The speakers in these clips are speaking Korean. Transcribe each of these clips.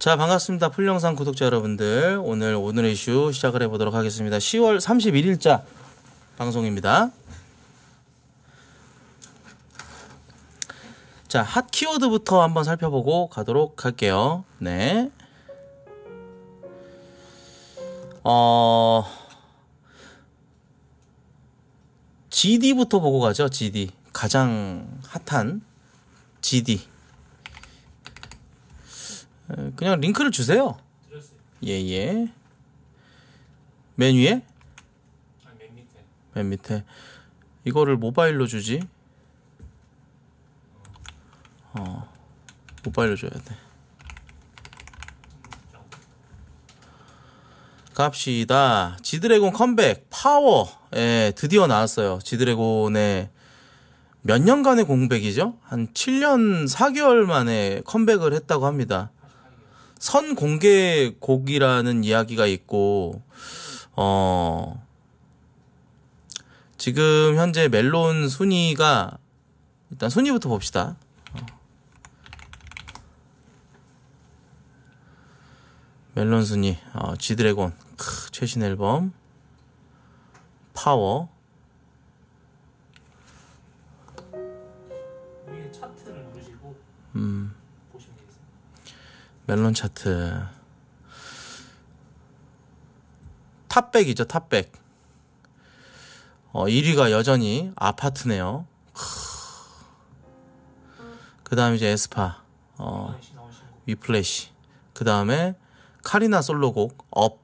자, 반갑습니다. 풀영상 구독자 여러분들. 오늘 오늘의 이슈 시작을 해보도록 하겠습니다. 10월 31일자 방송입니다. 자, 핫 키워드부터 한번 살펴보고 가도록 할게요. 네. 어, GD부터 보고 가죠, GD. 가장 핫한 GD. 그냥 링크를 주세요. 예예. 예. 맨 위에? 아맨 밑에. 맨 밑에. 이거를 모바일로 주지? 어, 모바일로 줘야 돼. 갑시다. 지드래곤 컴백 파워. 에 예, 드디어 나왔어요. 지드래곤의 몇 년간의 공백이죠? 한 7년 4개월 만에 컴백을 했다고 합니다. 선 공개곡이라는 이야기가 있고 어 지금 현재 멜론 순위가 일단 순위부터 봅시다. 멜론 순위, 어, 지드래곤, 최신 앨범, 파워, 멜론 차트. 탑백이죠, 탑백. 어, 1위가 여전히 아파트네요. 그 다음에 이제 에스파, 어, 위플래시. 그 다음에 카리나 솔로곡, 업.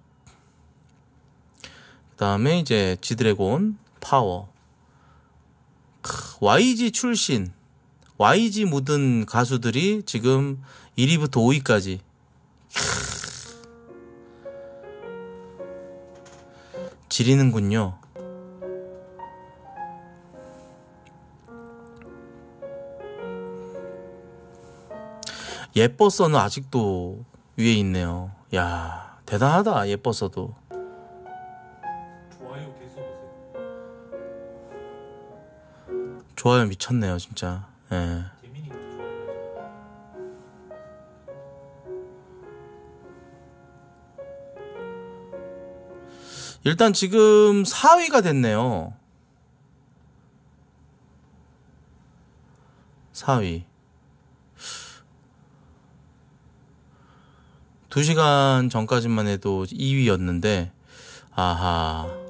그 다음에 이제 지드래곤, 파워. YG 출신, YG 모든 가수들이 지금 1위부터 5위까지. 지리는군요. 예뻐서는 아직도 위에 있네요. 야 대단하다 예뻐서도. 좋아요 미쳤네요 진짜. 예. 일단 지금 4위가 됐네요. 4위. 2시간 전까지만 해도 2위였는데, 아하.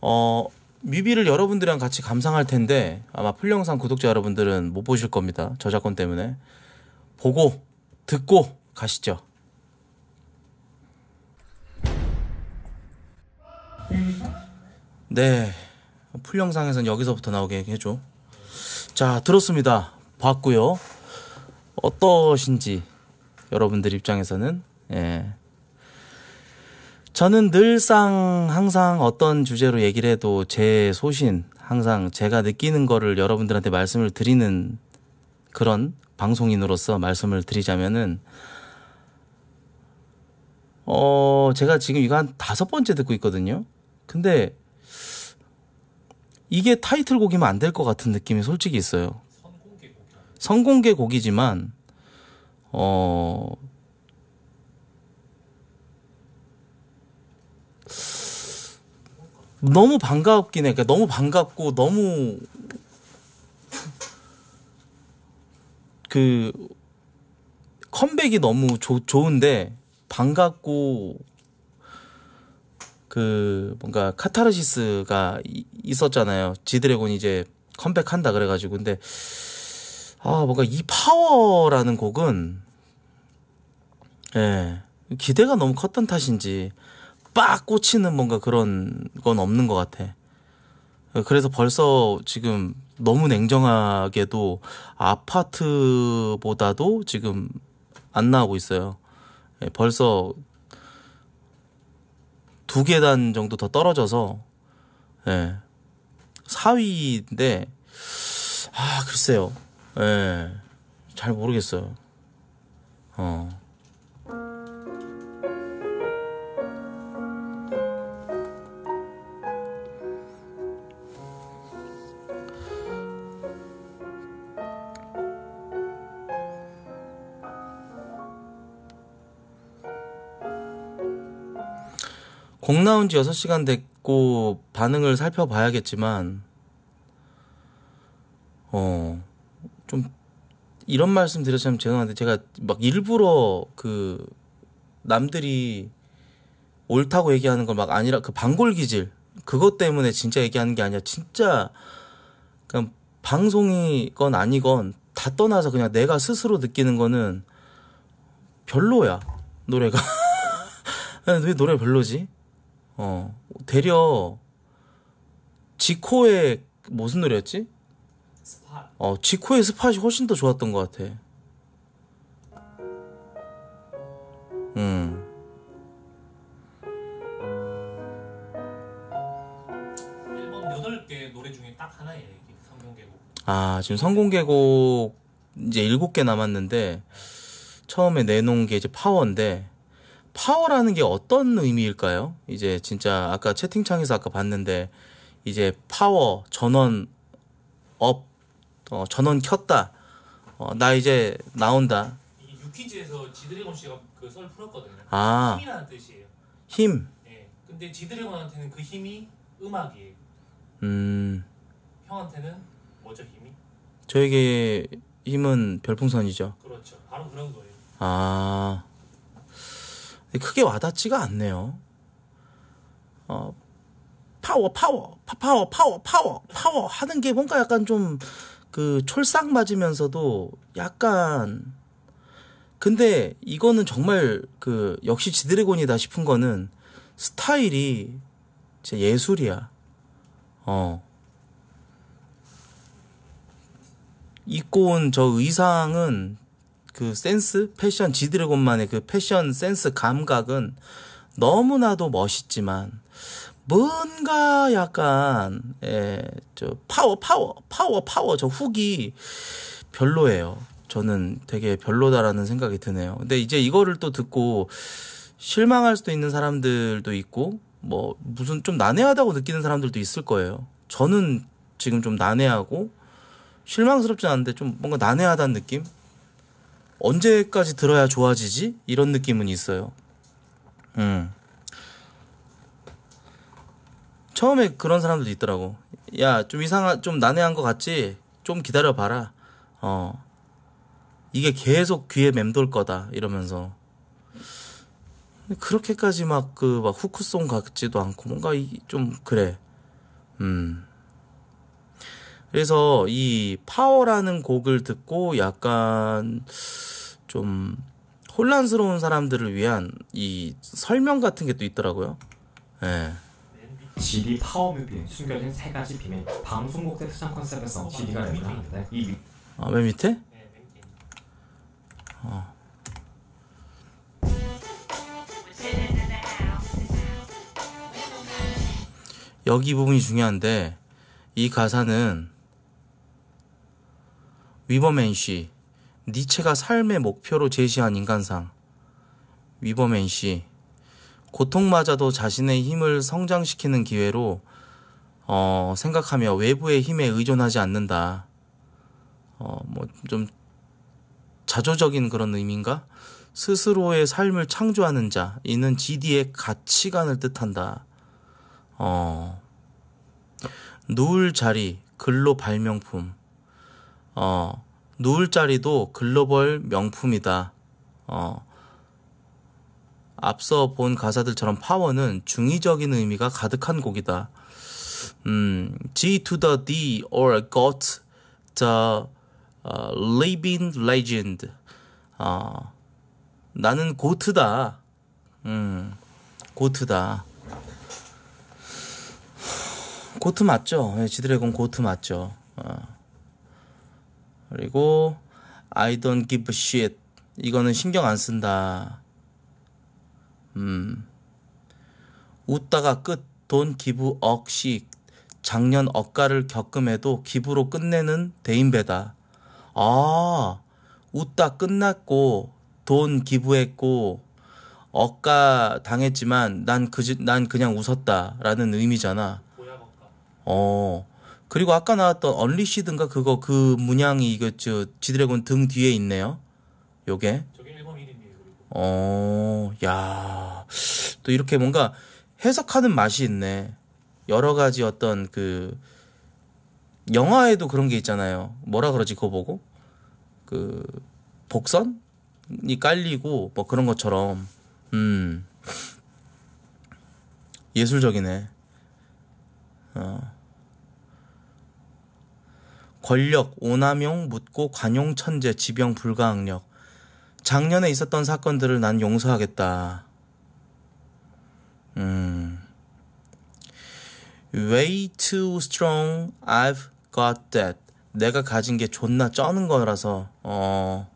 어, 뮤비를 여러분들이랑 같이 감상할 텐데 아마 풀 영상 구독자 여러분들은 못 보실 겁니다. 저작권 때문에. 보고 듣고 가시죠. 네. 풀영상에서는 여기서부터 나오게 해줘. 자, 들었습니다. 봤고요. 어떠신지 여러분들 입장에서는 예. 저는 늘상 항상 어떤 주제로 얘기를 해도 제 소신, 항상 제가 느끼는 거를 여러분들한테 말씀을 드리는 그런 방송인으로서 말씀을 드리자면은 어, 제가 지금 이거 한 다섯 번째 듣고 있거든요. 근데 이게 타이틀곡이면 안 될 것 같은 느낌이 솔직히 있어요. 성공개 곡이지만 어, 너무 반갑긴 해. 그러니까 너무 반갑고 너무 그 컴백이 너무 조, 좋은데 반갑고 그 뭔가 카타르시스가 있었잖아요. 지드래곤 이제 컴백한다 그래가지고 근데 아 뭔가 이 파워라는 곡은 예 기대가 너무 컸던 탓인지 빡 꽂히는 뭔가 그런 건 없는 것 같아. 그래서 벌써 지금 너무 냉정하게도 아파트보다도 지금 안 나오고 있어요. 예, 벌써 두 계단 정도 더 떨어져서 예. 4위인데 아 글쎄요. 예. 잘 모르겠어요. 어. 곡 나온 지 6시간 됐고 반응을 살펴봐야겠지만 어좀 이런 말씀 드렸으면 죄송한데 제가 막 일부러 그 남들이 옳다고 얘기하는 걸 막 아니라 그 반골 기질 그것 때문에 진짜 얘기하는 게 아니라 진짜 그냥 방송이건 아니건 다 떠나서 그냥 내가 스스로 느끼는 거는 별로야 노래가 왜 노래 별로지? 어, 대려 지코의 무슨 노래였지? 어, 지코의 스팟이 훨씬 더 좋았던 것 같아. 음. 아, 지금 성공개곡 이제 일곱 개 남았는데 처음에 내놓은 게 이제 파워인데 파워라는 게 어떤 의미일까요? 이제 진짜 아까 채팅창에서 아까 봤는데 이제 파워 전원 업 어, 전원 켰다 어, 나 이제 나온다 유퀴즈에서 지드래곤 씨가 그썰 풀었거든요. 아. 힘이라는 뜻이에요. 힘. 예. 근데 지드래곤한테는 그 힘이 음악이에요. 음. 형한테는 뭐죠 힘이? 저에게 힘은 별풍선이죠. 그렇죠. 바로 그런 거예요. 아. 크게 와닿지가 않네요. 어, 파워, 파워, 파, 워 파워, 파워, 파워 하는 게 뭔가 약간 좀 그 촐싹 맞으면서도 약간 근데 이거는 정말 그 역시 지드래곤이다 싶은 거는 스타일이 진짜 예술이야. 어. 입고 온 저 의상은 그 센스, 패션, 지드래곤만의 그 패션 센스 감각은 너무나도 멋있지만, 뭔가 약간, 예, 저, 파워, 파워, 파워, 파워, 저 훅이 별로예요. 저는 되게 별로다라는 생각이 드네요. 근데 이제 이거를 또 듣고 실망할 수도 있는 사람들도 있고, 뭐, 무슨 좀 난해하다고 느끼는 사람들도 있을 거예요. 저는 지금 좀 난해하고, 실망스럽진 않은데 좀 뭔가 난해하다는 느낌? 언제까지 들어야 좋아지지? 이런 느낌은 있어요. 음. 처음에 그런 사람들도 있더라고. 야, 좀 이상한, 좀 난해한 것 같지? 좀 기다려봐라. 어. 이게 계속 귀에 맴돌 거다. 이러면서. 그렇게까지 막, 그, 막, 후크송 같지도 않고, 뭔가, 이, 좀, 그래. 음. 그래서 이 파워라는 곡을 듣고 약간 좀 혼란스러운 사람들을 위한 이 설명 같은 게 또 있더라고요. 예. GD 파워뮤비 숨겨진 세 가지 비밀 방송국대 수상 컨셉에서 GD가 연주 하는데 이 아, 맨 밑에? 네, 어. 여기 부분이 중요한데 이 가사는 위버맨 시 니체가 삶의 목표로 제시한 인간상. 위버맨 시 고통마저도 자신의 힘을 성장시키는 기회로 어, 생각하며 외부의 힘에 의존하지 않는다. 어, 뭐좀 자조적인 그런 의미인가? 스스로의 삶을 창조하는 자, 이는 지디의 가치관을 뜻한다. 어, 누울 자리, 근로 발명품. 어, 누울 자리도 글로벌 명품이다. 어, 앞서 본 가사들처럼 파워는 중의적인 의미가 가득한 곡이다. 음, G to the D or got the uh, living legend. 어, 나는 고트다. 음, 고트다. 고트 맞죠? 예, 지드래곤 고트 맞죠? 어. 그리고 I don't give a shit. 이거는 신경 안 쓴다. 음. 웃다가 끝. 돈 기부 억씩. 작년 억가를 겪음에도 기부로 끝내는 대인배다. 아, 웃다 끝났고, 돈 기부했고, 억가 당했지만, 난, 그, 난 그냥 웃었다. 라는 의미잖아. 어, 그리고 아까 나왔던 언리시든가 그거 그 문양이 이거 저 지드래곤 등 뒤에 있네요. 요게. 어, 야. 또 이렇게 뭔가 해석하는 맛이 있네. 여러 가지 어떤 그 영화에도 그런 게 있잖아요. 뭐라 그러지 그거 보고 그 복선이 깔리고 뭐 그런 것처럼 음 예술적이네. 어. 권력, 오남용, 묻고, 관용, 천재, 지병, 불가, 학력 작년에 있었던 사건들을 난 용서하겠다. 음. Way too strong, I've got that. 내가 가진 게 존나 쩌는 거라서, 어.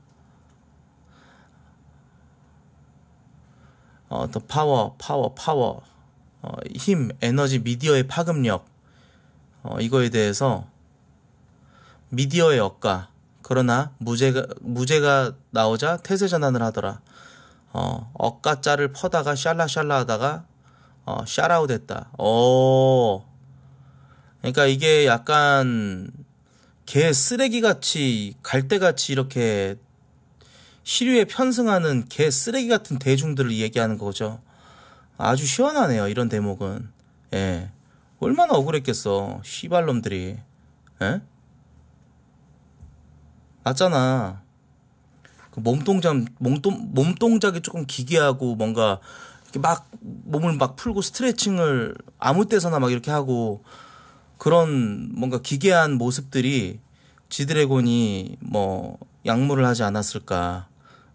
어, 더 파워, 파워, 파워. 어, 힘, 에너지, 미디어의 파급력. 어, 이거에 대해서 미디어의 억가 그러나 무죄가 무죄가 나오자 태세 전환을 하더라. 어, 억가짜를 퍼다가 샬라샬라 하다가 어, 샤라우 됐다. 어. 그러니까 이게 약간 개 쓰레기같이 갈대같이 이렇게 시류에 편승하는 개 쓰레기 같은 대중들을 얘기하는 거죠. 아주 시원하네요. 이런 대목은. 예. 얼마나 억울했겠어. 시발놈들이. 예? 맞잖아. 그 몸동작 몸동 몸동작이 조금 기괴하고 뭔가 이렇게 막 몸을 막 풀고 스트레칭을 아무 때서나 막 이렇게 하고 그런 뭔가 기괴한 모습들이 지드래곤이 뭐 약물을 하지 않았을까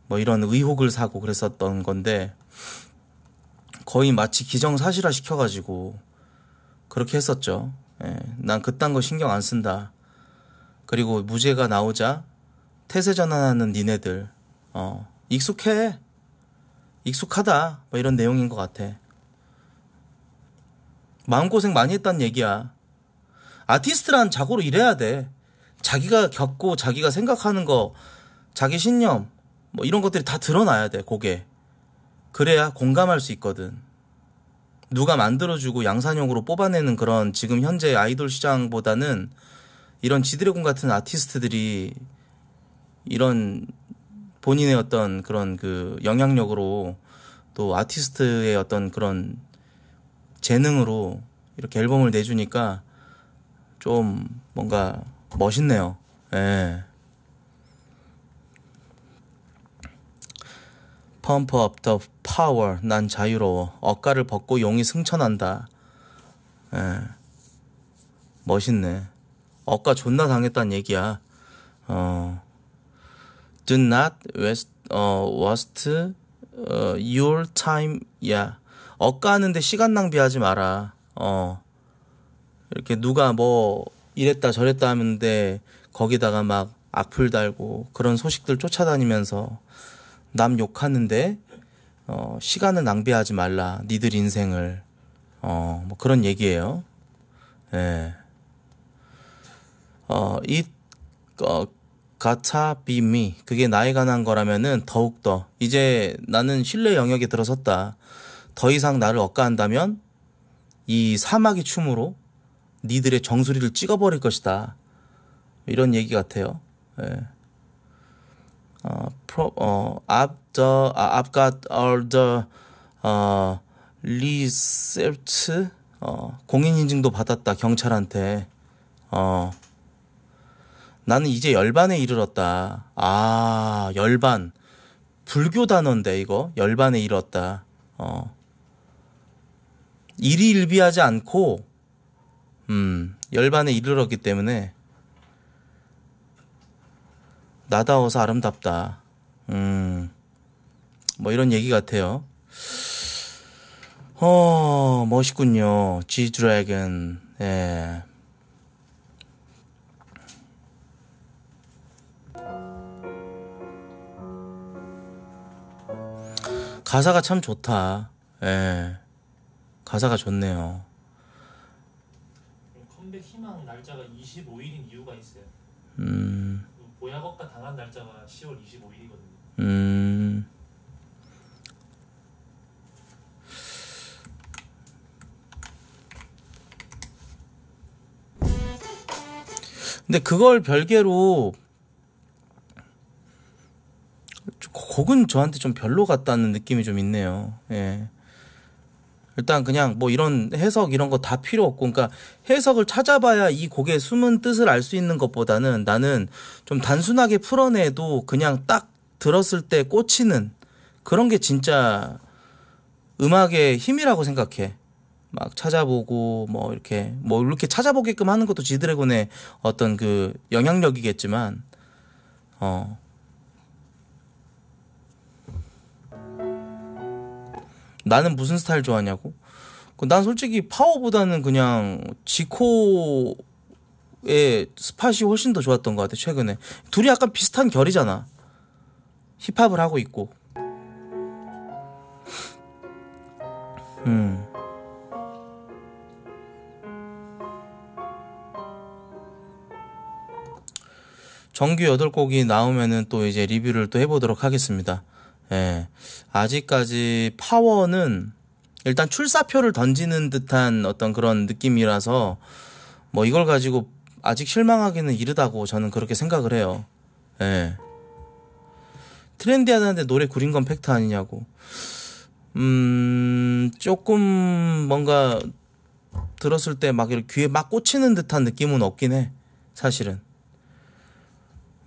뭐 이런 의혹을 사고 그랬었던 건데 거의 마치 기정사실화 시켜가지고 그렇게 했었죠. 예, 난 그딴 거 신경 안 쓴다. 그리고 무죄가 나오자 태세 전환하는 니네들 어 익숙해 익숙하다 뭐 이런 내용인 것 같아 마음고생 많이 했단 얘기야 아티스트란 자고로 일해야 돼 자기가 겪고 자기가 생각하는 거 자기 신념 뭐 이런 것들이 다 드러나야 돼 곡에 그래야 공감할 수 있거든 누가 만들어주고 양산형으로 뽑아내는 그런 지금 현재 아이돌 시장보다는 이런 지드래곤 같은 아티스트들이 이런 본인의 어떤 그런 그 영향력으로 또 아티스트의 어떤 그런 재능으로 이렇게 앨범을 내주니까 좀 뭔가 멋있네요. 예. 펌프 업더 파워 난 자유로워 억가를 벗고 용이 승천한다. 에. 예. 멋있네. 억가 존나 당했다는 얘기야. 어. do not waste, 어, waste 어, your time. 야, 억가는데 시간 낭비하지 마라. 어, 이렇게 누가 뭐 이랬다 저랬다 하는데 거기다가 막 악플 달고 그런 소식들 쫓아다니면서 남 욕하는데 어, 시간을 낭비하지 말라. 니들 인생을. 어, 뭐 그런 얘기예요. 예. 어, 이 어, 가차 비미 그게 나에 관한 거라면은 더욱더 이제 나는 신뢰 영역에 들어섰다. 더 이상 나를 억가한다면 이 사막의 춤으로 니들의 정수리를 찍어버릴 것이다. 이런 얘기 같아요. 예. 어, 프로, 어, a f e r uh, I've got all the, 어, 리셉트, 어, 공인인증도 받았다, 경찰한테. 어, 나는 이제 열반에 이르렀다. 아, 열반. 불교 단어인데, 이거. 열반에 이르렀다. 어. 일희일비하지 않고, 음, 열반에 이르렀기 때문에, 나다워서 아름답다. 음, 뭐 이런 얘기 같아요. 어, 멋있군요. 지드래곤. 예. 가사가 참 좋다. 예. 가사가 좋네요. 컴백 희망 날짜가 25일인 이유가 있어요. 음. 그 보약업과 당한 날짜가 10월 25일이거든요. 음. 근데 그걸 별개로 곡은 저한테 좀 별로 같다는 느낌이 좀 있네요. 예. 일단 그냥 뭐 이런 해석 이런 거 다 필요 없고 그러니까 해석을 찾아봐야 이 곡의 숨은 뜻을 알 수 있는 것보다는 나는 좀 단순하게 풀어내도 그냥 딱 들었을 때 꽂히는 그런 게 진짜 음악의 힘이라고 생각해. 막 찾아보고 뭐 이렇게 뭐 이렇게 찾아보게끔 하는 것도 지드래곤의 어떤 그 영향력이겠지만 어 나는 무슨 스타일 좋아하냐고. 그 난 솔직히 파워보다는 그냥 지코의 스팟이 훨씬 더 좋았던 것 같아 최근에 둘이 약간 비슷한 결이잖아 힙합을 하고 있고 음 정규 8곡이 나오면은 또 이제 리뷰를 또 해보도록 하겠습니다 예. 아직까지 파워는 일단 출사표를 던지는 듯한 어떤 그런 느낌이라서 뭐 이걸 가지고 아직 실망하기는 이르다고 저는 그렇게 생각을 해요. 예. 트렌디하다는데 노래 구린 건 팩트 아니냐고. 음, 조금 뭔가 들었을 때 막 이렇게 귀에 막 꽂히는 듯한 느낌은 없긴 해. 사실은.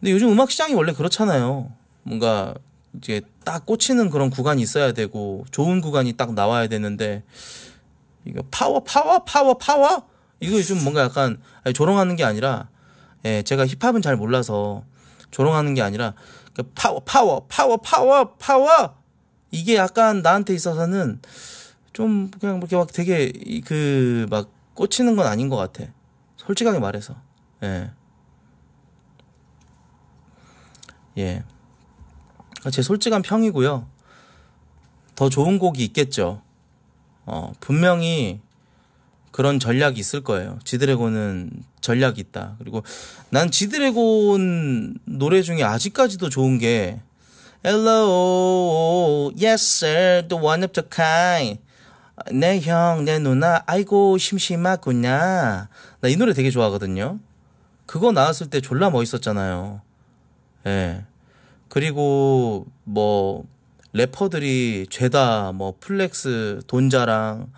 근데 요즘 음악 시장이 원래 그렇잖아요. 뭔가 이제 딱 꽂히는 그런 구간이 있어야 되고 좋은 구간이 딱 나와야 되는데 이거 파워 파워 파워 파워 이거 좀 뭔가 약간 조롱하는 게 아니라 예, 제가 힙합은 잘 몰라서 조롱하는 게 아니라 그 파워 파워 파워 파워 파워 이게 약간 나한테 있어서는 좀 그냥 그렇게 막 되게 그 막 꽂히는 건 아닌 것 같아 솔직하게 말해서 예. 예. 아, 제 솔직한 평이고요. 더 좋은 곡이 있겠죠. 어, 분명히 그런 전략이 있을 거예요. 지드래곤은 전략이 있다. 그리고 난 지드래곤 노래 중에 아직까지도 좋은 게 Hello, yes sir, the one of the kind. 내 형, 내 누나, 아이고 심심하구나. 나 이 노래 되게 좋아하거든요. 그거 나왔을 때 졸라 멋있었잖아요. 예. 그리고 뭐 래퍼들이 죄다 뭐 플렉스 돈자랑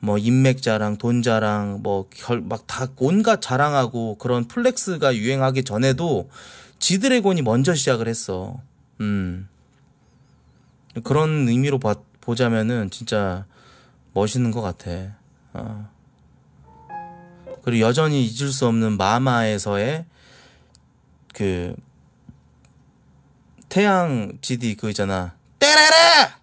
뭐 인맥 자랑, 돈 자랑, 뭐 결 막 다 온갖 자랑하고 그런 플렉스가 유행하기 전에도 지드래곤이 먼저 시작을 했어. 음. 그런 의미로 봐, 보자면은 진짜 멋있는 것 같아. 어. 그리고 여전히 잊을 수 없는 마마에서의 그 태양 GD 그거 있잖아. 때라라!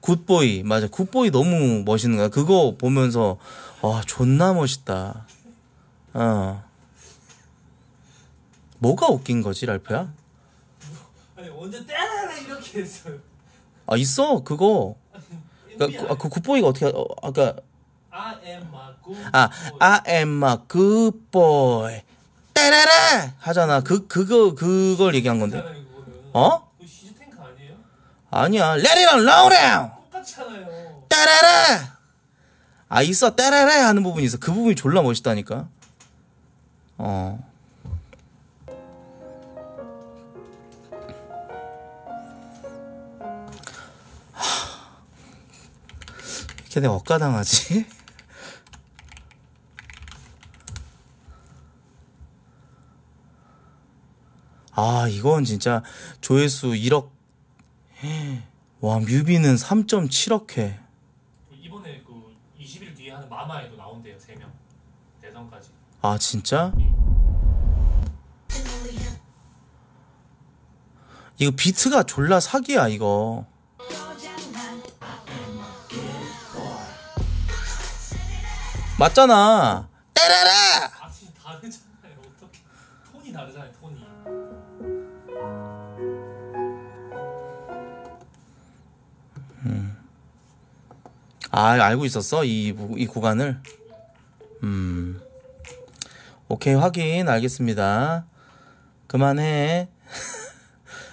굿보이. 맞아. 굿보이 너무 멋있는 거야. 그거 보면서, 아, 존나 멋있다. 어. 뭐가 웃긴 거지, 랄프야? 아니, 언제 때라라 이렇게 했어요. 아, 있어. 그거. 그러니까, 아, 그 굿보이가 어떻게, 어, 아까. I am a g o o 아, 엠마, m a g 때레레 하잖아. 그 그거 그걸 얘기한 건데. 어? 그 아니야. Let it on, 때레레. 아 있어 때레레 하는 부분이 있어. 그 부분이 졸라 멋있다니까. 어. 걔네 억가당하지? 아, 이건 진짜 조회수 1억. 와, 뮤비는 3.7억 회. 이번에 그 20일 뒤에 하는 마마에도 나온대요, 3명. 대선까지. 아, 진짜? 이거 비트가 졸라 사기야, 이거. 맞잖아. 따라라! 아, 알고 있었어? 이, 이 구간을? 음. 오케이, 확인. 알겠습니다. 그만해.